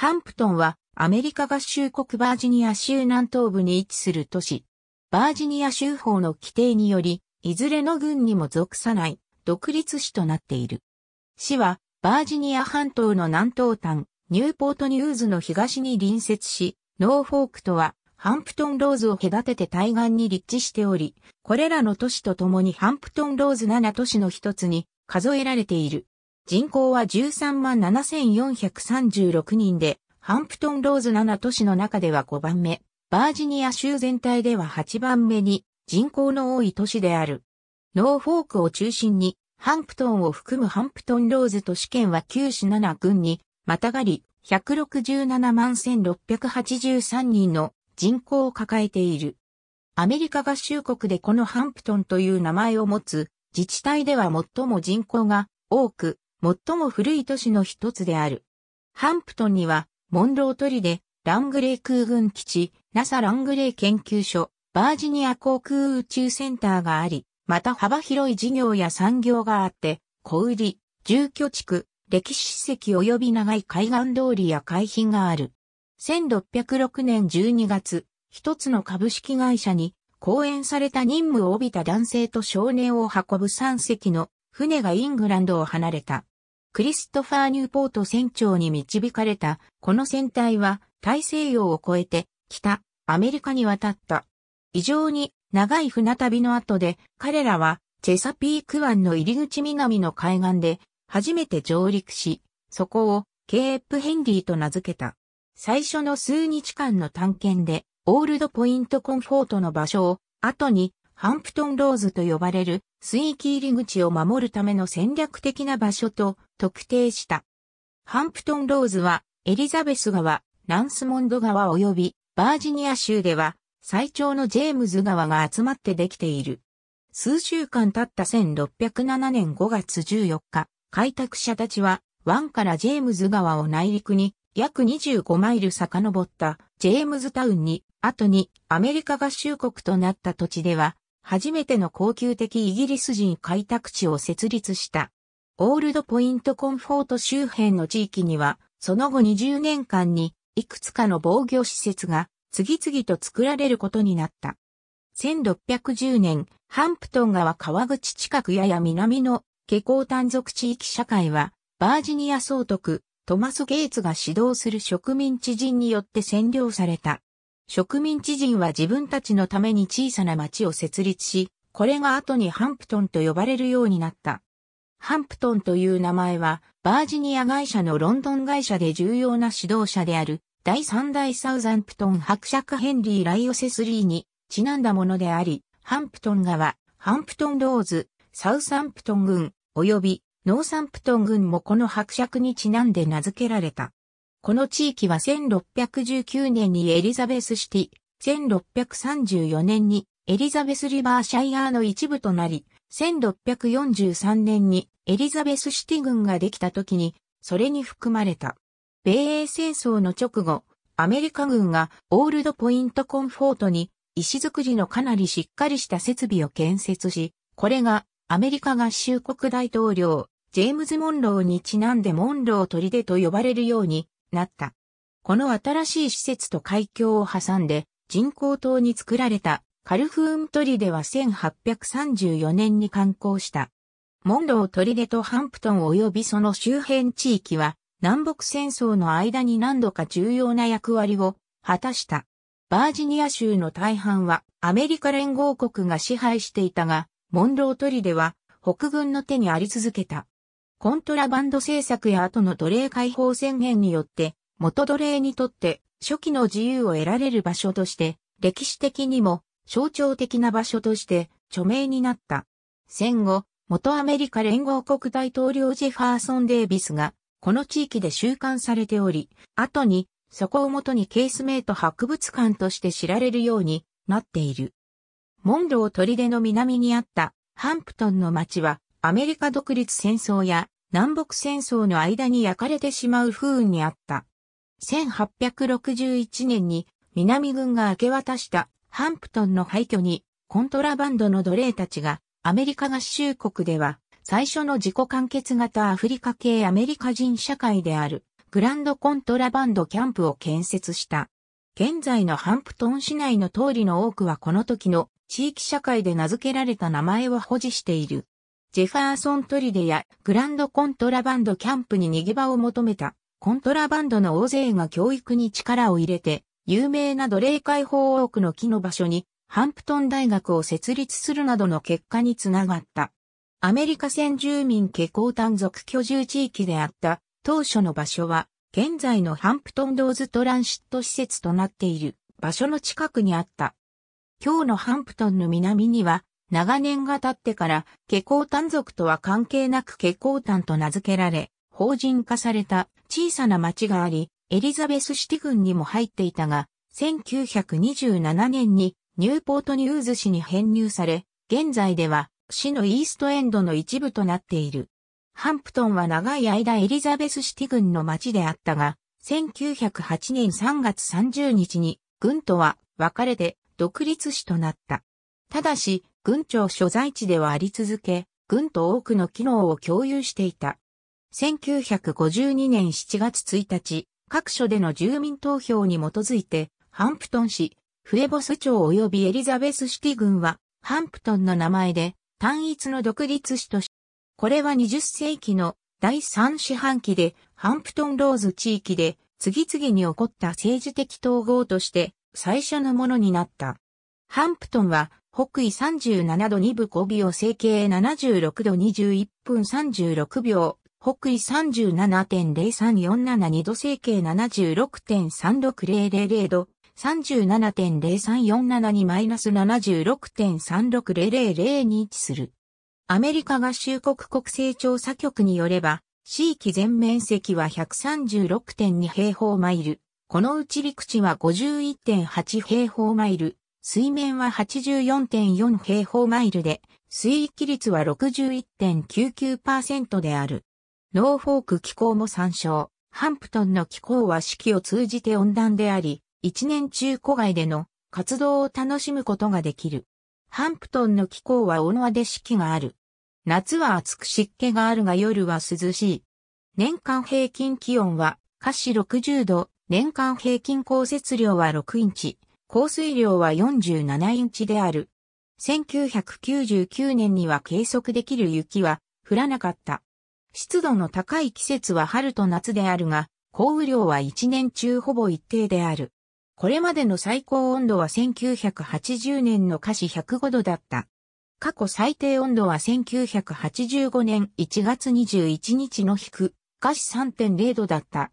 ハンプトンはアメリカ合衆国バージニア州南東部に位置する都市。バージニア州法の規定により、いずれの軍にも属さない独立市となっている。市はバージニア半島の南東端、ニューポートニューズの東に隣接し、ノーフォークとはハンプトンローズを隔てて対岸に立地しており、これらの都市とともにハンプトンローズ7都市の一つに数えられている。人口は13万7436人で、ハンプトンローズ7都市の中では5番目、バージニア州全体では8番目に人口の多い都市である。ノーフォークを中心に、ハンプトンを含むハンプトンローズ都市圏は9市7郡に、またがり、167万1683人の人口を抱えている。アメリカ合衆国でこのハンプトンという名前を持つ自治体では最も人口が多く、最も古い都市の一つである。ハンプトンには、モンロー砦、ラングレー空軍基地、NASA ラングレー研究所、バージニア航空宇宙センターがあり、また幅広い事業や産業があって、小売り、住居地区、歴史史跡及び長い海岸通りや海浜がある。1606年12月、一つの株式会社に、講演された任務を帯びた男性と少年を運ぶ3隻の船がイングランドを離れた。クリストファー・ニューポート船長に導かれた、この船体は大西洋を越えて北アメリカに渡った。異常に長い船旅の後で彼らはチェサピーク湾の入り口南の海岸で初めて上陸し、そこをケープヘンリーと名付けた。最初の数日間の探検でオールドポイントコンフォートの場所を後にハンプトンローズと呼ばれる水域入り口を守るための戦略的な場所と特定した。ハンプトンローズはエリザベス川、ランスモンド川及びバージニア州では最長のジェームズ川が集まってできている。数週間経った1607年5月14日、開拓者たちは湾からジェームズ川を内陸に約25マイル遡ったジェームズタウンに、後にアメリカ合衆国となった土地では初めての高級的イギリス人開拓地を設立した。オールドポイントコンフォート周辺の地域には、その後20年間に、いくつかの防御施設が、次々と作られることになった。1610年、ハンプトン川川口近くやや南の下校単属地域社会は、バージニア総督、トマス・ゲイツが指導する植民地人によって占領された。植民地人は自分たちのために小さな町を設立し、これが後にハンプトンと呼ばれるようになった。ハンプトンという名前は、バージニア会社のロンドン会社で重要な指導者である、第三代サウザンプトン伯爵ヘンリー・ライオセスリーにちなんだものであり、ハンプトン川、ハンプトンローズ、サウサンプトン郡、及びノーサンプトン軍もこの伯爵にちなんで名付けられた。この地域は1619年にエリザベスシティ、1634年にエリザベスリバーシャイアーの一部となり、1643年にエリザベスシティ軍ができた時に、それに含まれた。米英戦争の直後、アメリカ軍がオールドポイントコンフォートに石造りのかなりしっかりした設備を建設し、これがアメリカ合衆国大統領、ジェームズ・モンローにちなんでモンロー砦と呼ばれるようになった。この新しい施設と海峡を挟んで人工島に作られたカルフーン砦デは1834年に観光した。モンロー砦とハンプトン及びその周辺地域は南北戦争の間に何度か重要な役割を果たした。バージニア州の大半はアメリカ連合国が支配していたが、モンロー砦は北軍の手にあり続けた。コントラバンド政策や後の奴隷解放宣言によって、元奴隷にとって初期の自由を得られる場所として、歴史的にも象徴的な場所として著名になった。戦後、元アメリカ連合国大統領ジェファーソン・デイビスが、この地域で収監されており、後に、そこをもとにケースメイト博物館として知られるようになっている。モンロー砦の南にあったハンプトンの町は、アメリカ独立戦争や南北戦争の間に焼かれてしまう不運にあった。1861年に南軍が明け渡したハンプトンの廃墟にコントラバンドの奴隷たちがアメリカ合衆国では最初の自己完結型アフリカ系アメリカ人社会であるグランドコントラバンドキャンプを建設した。現在のハンプトン市内の通りの多くはこの時の地域社会で名付けられた名前を保持している。ジェファーソントリデやグランドコントラバンドキャンプに逃げ場を求めた、コントラバンドの大勢が教育に力を入れて、有名な奴隷解放多くの木の場所に、ハンプトン大学を設立するなどの結果につながった。アメリカ先住民下校単族居住地域であった当初の場所は、現在のハンプトンドーズトランシット施設となっている場所の近くにあった。今日のハンプトンの南には、長年が経ってから、下校単族とは関係なく下校単と名付けられ、法人化された小さな町があり、エリザベスシティ郡にも入っていたが、1927年にニューポートニューズ市に編入され、現在では市のイーストエンドの一部となっている。ハンプトンは長い間エリザベスシティ郡の町であったが、1908年3月30日に軍とは別れて独立市となった。ただし、軍庁所在地ではあり続け、軍と多くの機能を共有していた。1952年7月1日、各所での住民投票に基づいて、ハンプトン市、フエボス町及びエリザベスシティ軍は、ハンプトンの名前で、単一の独立市とし、これは20世紀の第3四半期で、ハンプトンローズ地域で、次々に起こった政治的統合として、最初のものになった。ハンプトンは、北緯37度2分5秒、整形76度21分36秒、北緯37.03472度、整形76.36000度、37.0347-76.3600 2に位置する。アメリカ合衆国国勢調査局によれば、地域全面積は136.2平方マイル。このうち陸地は51.8平方マイル、水面は84.4平方マイルで、水域率は61.99%である。ノーフォーク気候も参照。ハンプトンの気候は四季を通じて温暖であり、一年中古外での活動を楽しむことができる。ハンプトンの気候はオノで四季がある。夏は暑く湿気があるが夜は涼しい。年間平均気温は、下肢60度、年間平均降雪量は6インチ。降水量は47インチである。1999年には計測できる雪は降らなかった。湿度の高い季節は春と夏であるが、降雨量は一年中ほぼ一定である。これまでの最高温度は1980年の華氏105度だった。過去最低温度は1985年1月21日の低、下華氏3.0度だった。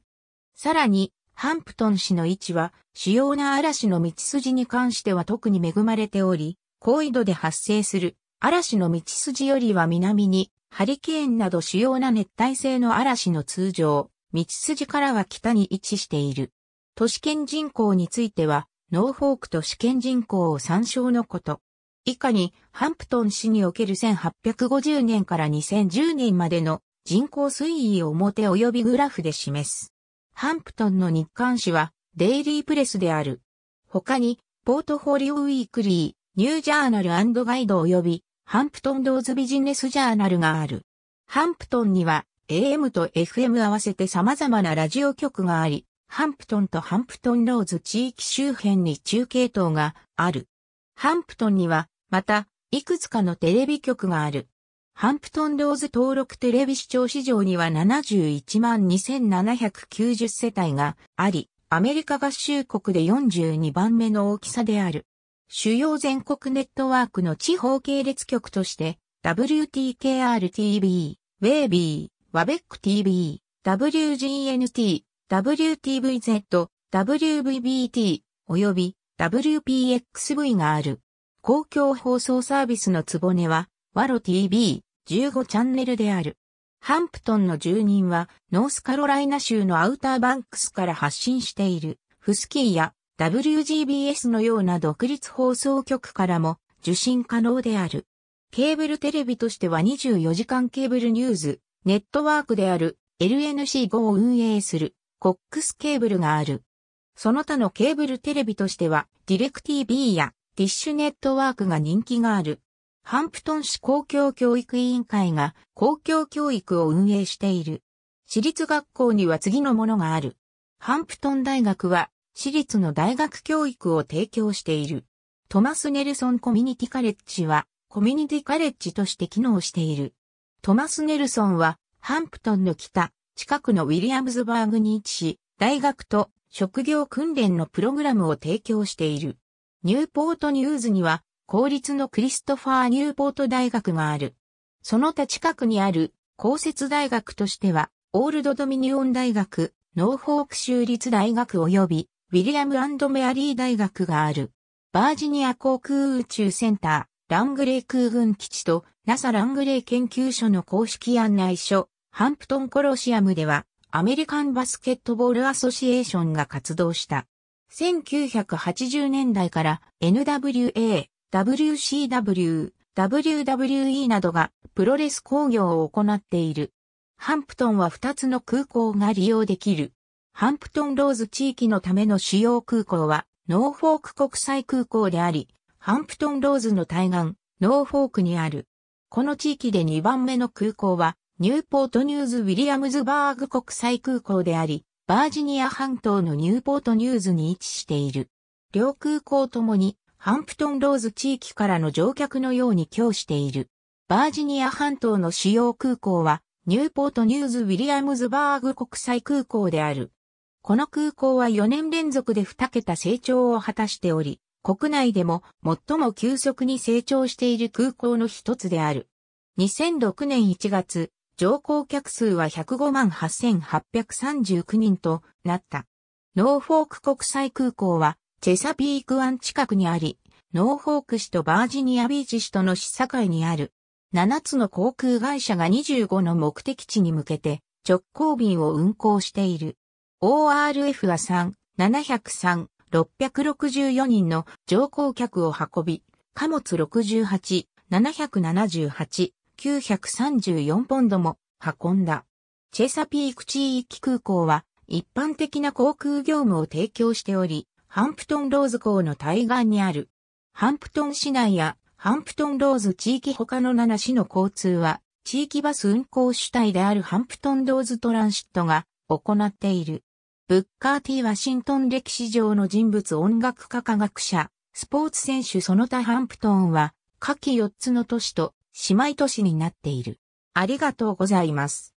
さらに、ハンプトン市の位置は、主要な嵐の道筋に関しては特に恵まれており、高緯度で発生する嵐の道筋よりは南に、ハリケーンなど主要な熱帯性の嵐の通常、道筋からは北に位置している。都市圏人口については、ノーフォーク都市圏人口を参照のこと。以下に、ハンプトン市における1850年から2010年までの人口推移を表及びグラフで示す。ハンプトンの日刊紙は、デイリープレスである。他に、ポートフォリオウィークリー、ニュージャーナルガイド及び、ハンプトンドーズビジネスジャーナルがある。ハンプトンには、AM と FM 合わせて様々なラジオ局があり、ハンプトンとハンプトンローズ地域周辺に中継等がある。ハンプトンには、また、いくつかのテレビ局がある。ハンプトンローズ登録テレビ視聴市場には71万2790世帯があり、アメリカ合衆国で42番目の大きさである。主要全国ネットワークの地方系列局として、WTKR-TV、ウェービー、a ベック TV、WGNT、WTVZ、WVBT、および WPXV がある。公共放送サービスのツボネは、ワロ TV、15チャンネルである。ハンプトンの住人は、ノースカロライナ州のアウターバンクスから発信している、フスキーや WGBS のような独立放送局からも受信可能である。ケーブルテレビとしては24時間ケーブルニューズ、ネットワークである LNC5 を運営するコックスケーブルがある。その他のケーブルテレビとしては、ディレクティ TV やディッシュネットワークが人気がある。ハンプトン市公共教育委員会が公共教育を運営している。私立学校には次のものがある。ハンプトン大学は私立の大学教育を提供している。トマス・ネルソンコミュニティカレッジはコミュニティカレッジとして機能している。トマス・ネルソンはハンプトンの北、近くのウィリアムズバーグに位置し、大学と職業訓練のプログラムを提供している。ニューポートニューズには公立のクリストファー・ニューポート大学がある。その他近くにある公設大学としては、オールドドミニオン大学、ノーフォーク州立大学及び、ウィリアムメアリー大学がある。バージニア航空宇宙センター、ラングレー空軍基地と NASA ラングレー研究所の公式案内所、ハンプトンコロシアムでは、アメリカンバスケットボールアソシエーションが活動した。1980年代から NWA WCW、WWE などがプロレス工業を行っている。ハンプトンは2つの空港が利用できる。ハンプトンローズ地域のための主要空港はノーフォーク国際空港であり、ハンプトンローズの対岸、ノーフォークにある。この地域で2番目の空港は、ニューポートニューズ・ウィリアムズバーグ国際空港であり、バージニア半島のニューポートニューズに位置している。両空港ともにハンプトンローズ地域からの乗客のように供している。バージニア半島の主要空港は、ニューポートニューズ・ウィリアムズバーグ国際空港である。この空港は4年連続で2桁成長を果たしており、国内でも最も急速に成長している空港の一つである。2006年1月、乗降客数は105万8839人となった。ノーフォーク国際空港はチェサピーク湾近くにあり、ノーホーク市とバージニアビーチ市との市境にある、7つの航空会社が25の目的地に向けて直行便を運航している。ORF は3、703、664人の乗降客を運び、貨物68、778、934ポンドも運んだ。チェサピーク地域空港は一般的な航空業務を提供しており、ハンプトンローズ港の対岸にある。ハンプトン市内やハンプトンローズ地域他の7市の交通は、地域バス運行主体であるハンプトンローズトランシットが行っている。ブッカー T ワシントン歴史上の人物音楽家科学者、スポーツ選手その他ハンプトンは、下記4つの都市と姉妹都市になっている。ありがとうございます。